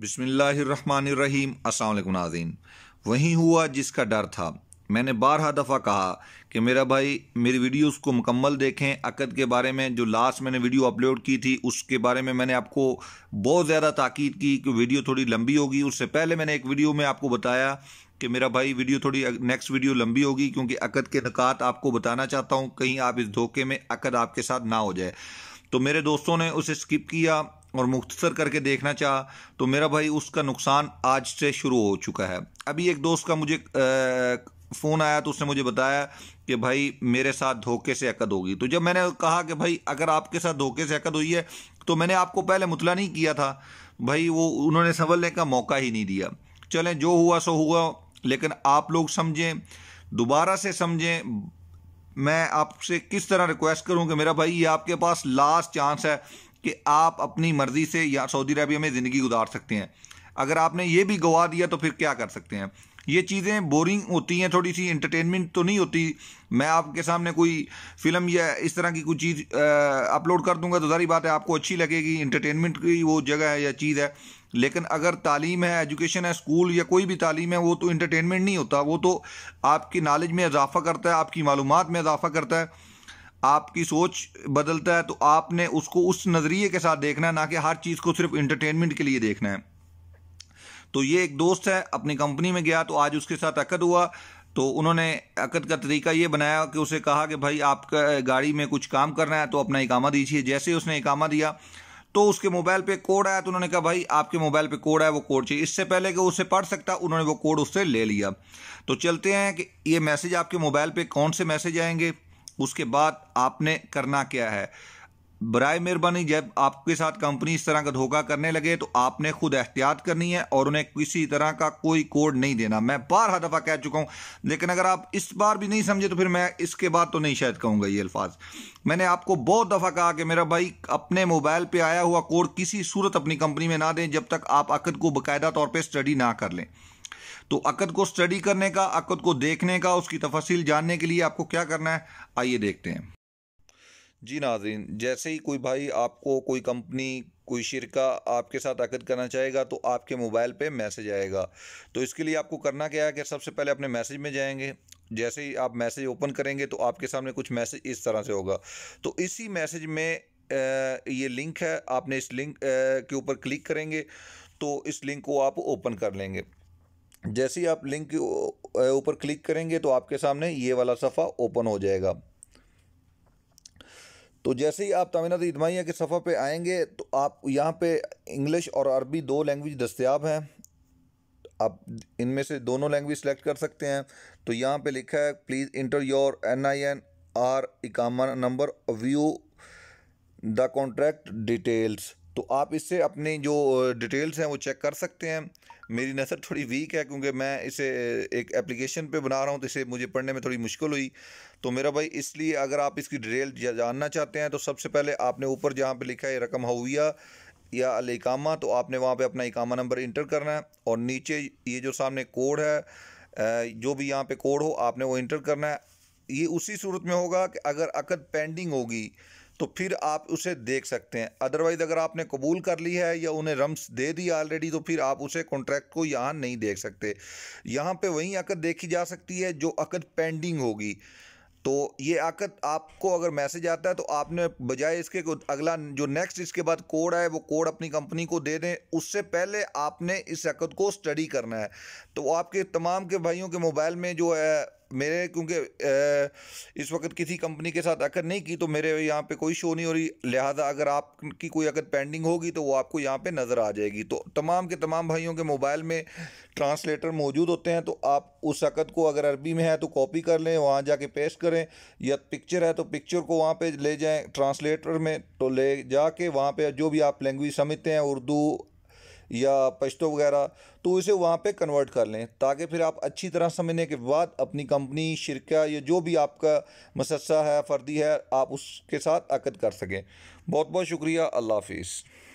बिसमीम असल नाजीन वहीं हुआ जिसका डर था मैंने बारह दफ़ा कहा कि मेरा भाई मेरी वीडियोस को मुकम्मल देखें अकद के बारे में जो लास्ट मैंने वीडियो अपलोड की थी उसके बारे में मैंने आपको बहुत ज़्यादा ताकीद की कि वीडियो थोड़ी लंबी होगी उससे पहले मैंने एक वीडियो में आपको बताया कि मेरा भाई वीडियो थोड़ी नेक्स्ट वीडियो लंबी होगी क्योंकि अकद के नकात आपको बताना चाहता हूँ कहीं आप इस धोखे में अकद आपके साथ ना हो जाए तो मेरे दोस्तों ने उसे स्किप किया और मुख्तसर करके देखना चाह तो मेरा भाई उसका नुकसान आज से शुरू हो चुका है अभी एक दोस्त का मुझे फ़ोन आया तो उसने मुझे बताया कि भाई मेरे साथ धोखे से अकद होगी तो जब मैंने कहा कि भाई अगर आपके साथ धोखे से अकद हुई है तो मैंने आपको पहले मुतला नहीं किया था भाई वो उन्होंने संभलने का मौका ही नहीं दिया चलें जो हुआ सो हुआ लेकिन आप लोग समझें दोबारा से समझें मैं आपसे किस तरह रिक्वेस्ट करूँ कि मेरा भाई ये आपके पास लास्ट चांस है कि आप अपनी मर्ज़ी से या सऊदी अरबिया में ज़िंदगी गुजार सकते हैं अगर आपने ये भी गवा दिया तो फिर क्या कर सकते हैं ये चीज़ें बोरिंग होती हैं थोड़ी सी इंटरटेनमेंट तो नहीं होती मैं आपके सामने कोई फिल्म या इस तरह की कोई चीज़ अपलोड कर दूंगा तो सारी बात है आपको अच्छी लगेगी इंटरटेनमेंट की वो जगह है या चीज़ है लेकिन अगर तालीम है एजुकेशन है स्कूल या कोई भी तालीम है वो तो इंटरटेनमेंट नहीं होता वो तो आपकी नॉलेज में इजाफा करता है आपकी मालूम में इजाफा करता है आपकी सोच बदलता है तो आपने उसको उस नज़रिए के साथ देखना है ना कि हर चीज़ को सिर्फ इंटरटेनमेंट के लिए देखना है तो ये एक दोस्त है अपनी कंपनी में गया तो आज उसके साथ अकद हुआ तो उन्होंने अकद का तरीका ये बनाया कि उसे कहा कि भाई आपका गाड़ी में कुछ काम करना है तो अपना इकामा दीजिए जैसे ही उसने इकामा दिया तो उसके मोबाइल पे कोड आया तो उन्होंने कहा भाई आपके मोबाइल पे कोड है वो कोड चाहिए इससे पहले कि उसे पढ़ सकता उन्होंने वो कोड उससे ले लिया तो चलते हैं कि ये मैसेज आपके मोबाइल पे कौन से मैसेज आएंगे उसके बाद आपने करना क्या है बरए मेहरबानी जब आपके साथ कंपनी इस तरह का धोखा करने लगे तो आपने खुद एहतियात करनी है और उन्हें किसी तरह का कोई कोड नहीं देना मैं बारह दफ़ा कह चुका हूँ लेकिन अगर आप इस बार भी नहीं समझे तो फिर मैं इसके बाद तो नहीं शायद कहूँगा ये अल्फाज मैंने आपको बहुत दफ़ा कहा कि मेरा भाई अपने मोबाइल पर आया हुआ कोड किसी सूरत अपनी कंपनी में ना दें जब तक आप अकद को बाकायदा तौर पर स्टडी ना कर लें तो अकद को स्टडी करने का अकद को देखने का उसकी तफसील जानने के लिए आपको क्या करना है आइए देखते हैं जी नाजीन जैसे ही कोई भाई आपको कोई कंपनी कोई शिरका आपके साथ अकद करना चाहेगा तो आपके मोबाइल पे मैसेज आएगा तो इसके लिए आपको करना क्या है कि सबसे पहले अपने मैसेज में जाएंगे जैसे ही आप मैसेज ओपन करेंगे तो आपके सामने कुछ मैसेज इस तरह से होगा तो इसी मैसेज में ये लिंक है आपने इस लिंक के ऊपर क्लिक करेंगे तो इस लिंक को आप ओपन कर लेंगे जैसे ही आप लिंक के ऊपर क्लिक करेंगे तो आपके सामने ये वाला सफ़ा ओपन हो जाएगा तो जैसे ही आप तमीनत इतमाहिया के सफ़ा पे आएंगे तो आप यहाँ पे इंग्लिश और अरबी दो लैंग्वेज दस्तियाब हैं आप इनमें से दोनों लैंग्वेज सेलेक्ट कर सकते हैं तो यहाँ पे लिखा है please enter your N I N R इकामा number view the contract details तो आप इससे अपनी जो डिटेल्स हैं वो चेक कर सकते हैं मेरी नज़र थोड़ी वीक है क्योंकि मैं इसे एक एप्लीकेशन पे बना रहा हूँ तो इसे मुझे पढ़ने में थोड़ी मुश्किल हुई तो मेरा भाई इसलिए अगर आप इसकी डिटेल जानना चाहते हैं तो सबसे पहले आपने ऊपर जहाँ पर लिखा है रकम हविया या अलकामा तो आपने वहाँ पर अपना इकामा नंबर इंटर करना है और नीचे ये जो सामने कोड है जो भी यहाँ पर कोड हो आपने वो इंटर करना है ये उसी सूरत में होगा कि अगर अकद पेंडिंग होगी तो फिर आप उसे देख सकते हैं अदरवाइज़ अगर आपने कबूल कर ली है या उन्हें रम्स दे दी ऑलरेडी तो फिर आप उसे कॉन्ट्रैक्ट को यहाँ नहीं देख सकते यहाँ पे वही अकद देखी जा सकती है जो अकद पेंडिंग होगी तो ये आकत आपको अगर मैसेज आता है तो आपने बजाय इसके अगला जो नेक्स्ट इसके बाद कोड है वो कोड अपनी कंपनी को दे दें उससे पहले आपने इस आकत को स्टडी करना है तो आपके तमाम के भाइयों के मोबाइल में जो है मेरे क्योंकि इस वक्त किसी कंपनी के साथ अकद नहीं की तो मेरे यहाँ पे कोई शो नहीं हो रही लिहाजा अगर आपकी कोई अगर पेंडिंग होगी तो वो आपको यहाँ पे नज़र आ जाएगी तो तमाम के तमाम भाइयों के मोबाइल में ट्रांसलेटर मौजूद होते हैं तो आप उस वक़्त को अगर अरबी में है तो कॉपी कर लें वहाँ जाके पेस्ट करें या पिक्चर है तो पिक्चर को वहाँ पर ले जाएँ ट्रांसलेटर में तो ले जाके वहाँ पर जो भी आप लैंग्वेज समझते हैं उर्दू या पश्तो वगैरह तो इसे वहाँ पे कन्वर्ट कर लें ताकि फिर आप अच्छी तरह समझने के बाद अपनी कंपनी शिरका या जो भी आपका मसस्सा है फर्दी है आप उसके साथ अकद कर सकें बहुत बहुत शुक्रिया अल्लाह हाफिज़